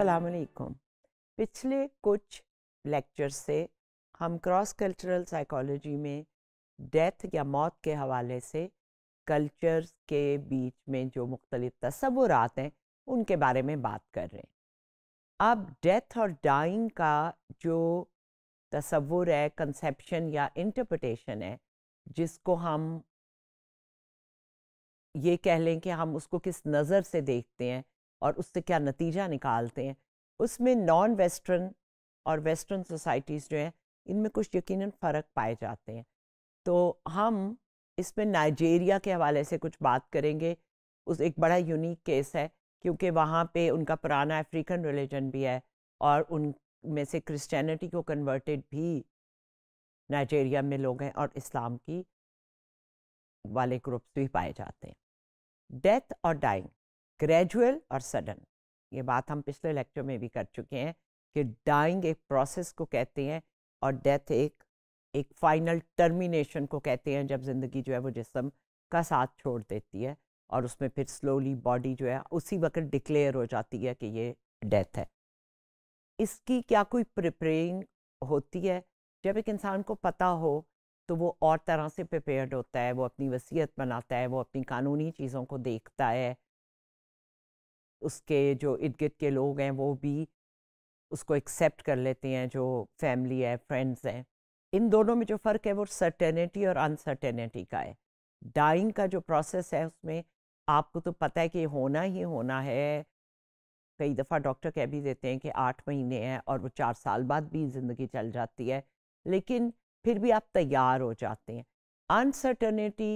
वालेकुम पिछले कुछ लेक्चर से हम क्रॉस कल्चरल साइकोलॉजी में डेथ या मौत के हवाले से कल्चर्स के बीच में जो मुख्तलिफ तस्वुरात हैं उनके बारे में बात कर रहे हैं अब डेथ और डाइंग का जो तस्वुर है कंसेप्शन या इंटरप्रटेशन है जिसको हम ये कह लें कि हम उसको किस नज़र से देखते हैं और उससे क्या नतीजा निकालते हैं उसमें नॉन वेस्टर्न और वेस्टर्न सोसाइटीज़ जो हैं इनमें कुछ यकीनन फ़र्क पाए जाते हैं तो हम इसमें नाइजेरिया के हवाले से कुछ बात करेंगे उस एक बड़ा यूनिक केस है क्योंकि वहाँ पे उनका पुराना अफ्रीकन रिलीजन भी है और उन में से क्रिश्चियनिटी को कन्वर्टेड भी नाइजेरिया में लोग हैं और इस्लाम की वाले ग्रुप्स भी पाए जाते हैं डेथ और डाइंग ग्रेजुअल और सडन ये बात हम पिछले लेक्चर में भी कर चुके हैं कि डाइंग एक प्रोसेस को कहते हैं और डेथ एक एक फाइनल टर्मिनेशन को कहते हैं जब ज़िंदगी जो है वो जिसम का साथ छोड़ देती है और उसमें फिर स्लोली बॉडी जो है उसी वक्त डिक्लेयर हो जाती है कि ये डेथ है इसकी क्या कोई प्रिपेयरिंग होती है जब एक इंसान को पता हो तो वो और तरह से प्रिपेयर्ड होता है वो अपनी वसीयत बनाता है वो अपनी कानूनी चीज़ों को देखता है उसके जो इर्द गिर्द के लोग हैं वो भी उसको एक्सेप्ट कर लेते हैं जो फैमिली है फ्रेंड्स हैं इन दोनों में जो फ़र्क है वो सर्टेनिटी और अनसर्टेनिटी का है डाइंग का जो प्रोसेस है उसमें आपको तो पता है कि होना ही होना है कई दफ़ा डॉक्टर कह भी देते हैं कि आठ महीने हैं और वो चार साल बाद भी ज़िंदगी चल जाती है लेकिन फिर भी आप तैयार हो जाते हैं अनसर्टनिटी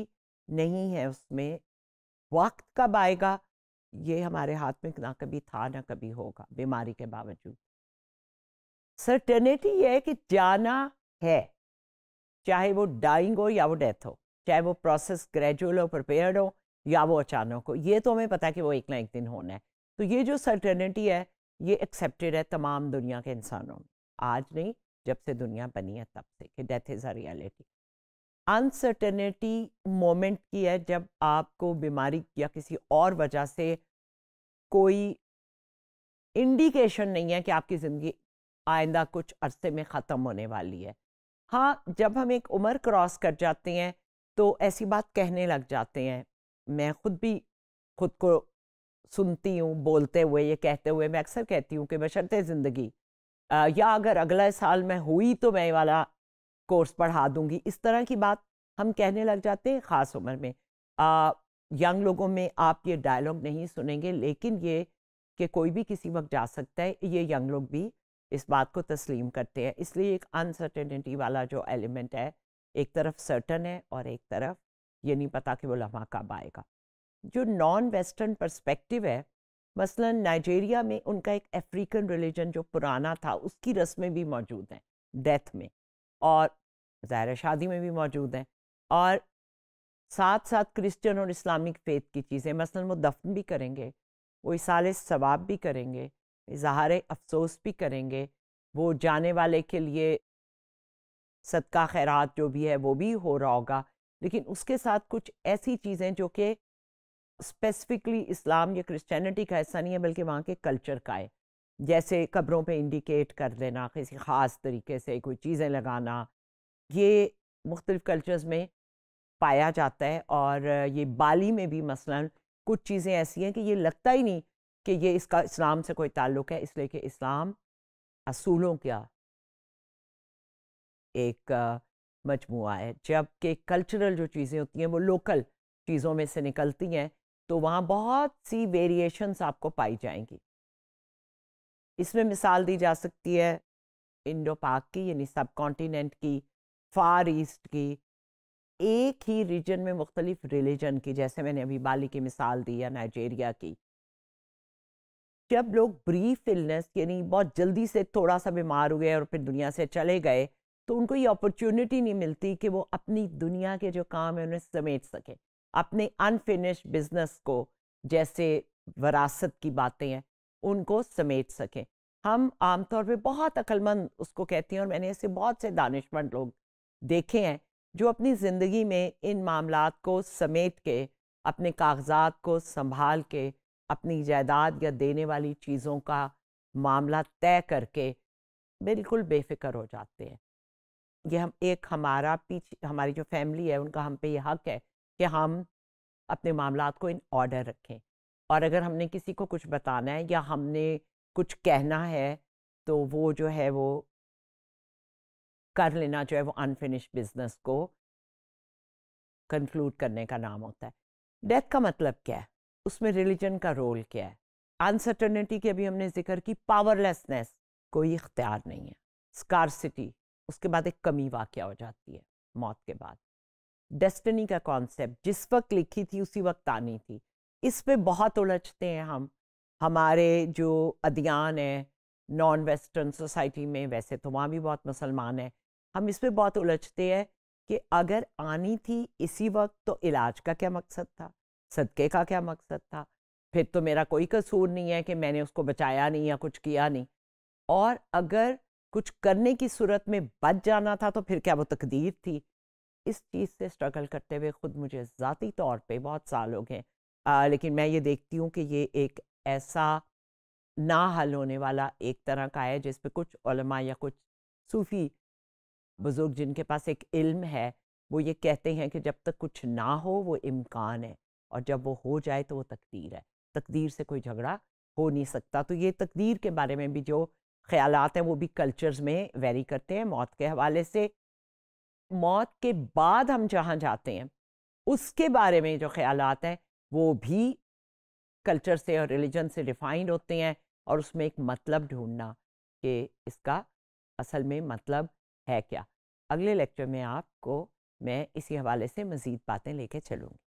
नहीं है उसमें वक्त कब आएगा ये हमारे हाथ में ना कभी था ना कभी होगा बीमारी के बावजूद सर्टेनिटी ये है कि जाना है चाहे वो डाइंग हो या वो डेथ हो चाहे वो प्रोसेस ग्रेजुअल हो प्रिपेयर्ड हो या वो अचानक हो ये तो हमें पता कि वो एक ना एक दिन होना है तो ये जो सर्टेनिटी है ये एक्सेप्टेड है तमाम दुनिया के इंसानों में आज नहीं जब से दुनिया बनी है तब से कि death is a reality uncertainty moment की है जब आपको बीमारी या किसी और वजह से कोई इंडिकेशन नहीं है कि आपकी ज़िंदगी आइंदा कुछ अरसे में ख़त्म होने वाली है हाँ जब हम एक उम्र क्रॉस कर जाते हैं तो ऐसी बात कहने लग जाते हैं मैं खुद भी खुद को सुनती हूँ बोलते हुए ये कहते हुए मैं अक्सर कहती हूँ कि बशर्ते ज़िंदगी या अगर अगले साल मैं हुई तो मैं वाला कोर्स पढ़ा दूंगी इस तरह की बात हम कहने लग जाते हैं ख़ास उम्र में आ, यंग लोगों में आप ये डायलॉग नहीं सुनेंगे लेकिन ये कि कोई भी किसी वक्त जा सकता है ये यंग लोग भी इस बात को तस्लीम करते हैं इसलिए एक अनसर्टेनिटी वाला जो एलिमेंट है एक तरफ सर्टन है और एक तरफ ये नहीं पता कि वो लम्हा कब आएगा जो नॉन वेस्टर्न पर्सपेक्टिव है मसलन नाइजेरिया में उनका एक अफ्रीकन रिलीजन जो पुराना था उसकी रस्में भी मौजूद हैं डेथ में और ज़ाहिर शादी में भी मौजूद हैं और साथ साथ क्रिश्चियन और इस्लामिक फेथ की चीज़ें मसलन वो दफन भी करेंगे वो इसाल सवाब भी करेंगे इजहार अफसोस भी करेंगे वो जाने वाले के लिए सदका खैरात जो भी है वो भी हो रहा होगा लेकिन उसके साथ कुछ ऐसी चीज़ें जो कि स्पेसिफिकली इस्लाम या क्रिश्चियनिटी का ऐसा नहीं है बल्कि वहाँ के कल्चर का है जैसे कब्रों पे इंडिकेट कर देना किसी ख़ास तरीके से कोई चीज़ें लगाना ये मुख्तलिफ़ कल्चर्स में पाया जाता है और ये बाली में भी मसलन कुछ चीज़ें ऐसी हैं कि ये लगता ही नहीं कि ये इसका इस्लाम से कोई ताल्लुक़ है इसलिए कि इस्लाम असूलों का एक मजमू है जबकि कल्चरल जो चीज़ें होती हैं वो लोकल चीज़ों में से निकलती हैं तो वहाँ बहुत सी वेरिएशंस आपको पाई जाएंगी इसमें मिसाल दी जा सकती है इंडो पाक की यानी सब कॉन्टीनेंट की फार ईस्ट की एक ही रीजन में मुख्तलिफ रिलीजन की जैसे मैंने अभी बाली की मिसाल दी या नाइजेरिया की जब लोग ब्रीफ इलनेस यानी बहुत जल्दी से थोड़ा सा बीमार हुए और फिर दुनिया से चले गए तो उनको ये अपॉर्चुनिटी नहीं मिलती कि वो अपनी दुनिया के जो काम है उन्हें समेट सकें अपने अनफिनिश बिजनेस को जैसे वरासत की बातें हैं उनको समेट सकें हम आमतौर पे बहुत अक्लमंद उसको कहते हैं और मैंने ऐसे बहुत से दानिशमंद लोग देखे हैं जो अपनी ज़िंदगी में इन मामला को समेट के अपने कागजात को संभाल के अपनी जायदाद या देने वाली चीज़ों का मामला तय करके बिल्कुल बेफिक्र हो जाते हैं ये हम एक हमारा पीछे हमारी जो फैमिली है उनका हम पे ये हक है कि हम अपने मामला को इन ऑर्डर रखें और अगर हमने किसी को कुछ बताना है या हमने कुछ कहना है तो वो जो है वो कर लेना जो है वो अनफिनिश बिजनेस को कंक्लूड करने का नाम होता है डेथ का मतलब क्या है उसमें रिलीजन का रोल क्या है अनसर्टनिटी के अभी हमने जिक्र की पावरलेसनेस कोई इख्तियार नहीं है स्कारसिटी उसके बाद एक कमी वाक़ हो जाती है मौत के बाद डेस्टनी का कॉन्सेप्ट जिस वक्त लिखी थी उसी वक्त आनी थी इस पे बहुत उलझते हैं हम हमारे जो अदियान है नॉन वेस्टर्न सोसाइटी में वैसे तो वहाँ भी बहुत मुसलमान हैं हम इस पे बहुत उलझते हैं कि अगर आनी थी इसी वक्त तो इलाज का क्या मकसद था सदक़े का क्या मकसद था फिर तो मेरा कोई कसूर नहीं है कि मैंने उसको बचाया नहीं या कुछ किया नहीं और अगर कुछ करने की सूरत में बच जाना था तो फिर क्या वो तकदीर थी इस चीज़ से स्ट्रगल करते हुए ख़ुद मुझे ज़ाती तौर पे बहुत साल हो गए आ, लेकिन मैं ये देखती हूँ कि ये एक ऐसा ना हल होने वाला एक तरह का है जिस पर कुछ या कुछ सूफी बुज़ुर्ग जिनके पास एक इल्म है वो ये कहते हैं कि जब तक कुछ ना हो वो इम्कान है और जब वो हो जाए तो वो तकदीर है तकदीर से कोई झगड़ा हो नहीं सकता तो ये तकदीर के बारे में भी जो ख्याल हैं वो भी कल्चर्स में वेरी करते हैं मौत के हवाले से मौत के बाद हम जहाँ जाते हैं उसके बारे में जो ख्याल हैं वो भी कल्चर से और रिलीजन से डिफाइंड होते हैं और उसमें एक मतलब ढूंढना कि इसका असल में मतलब है क्या अगले लेक्चर में आपको मैं इसी हवाले से मज़ीद बातें लेके चलूँगी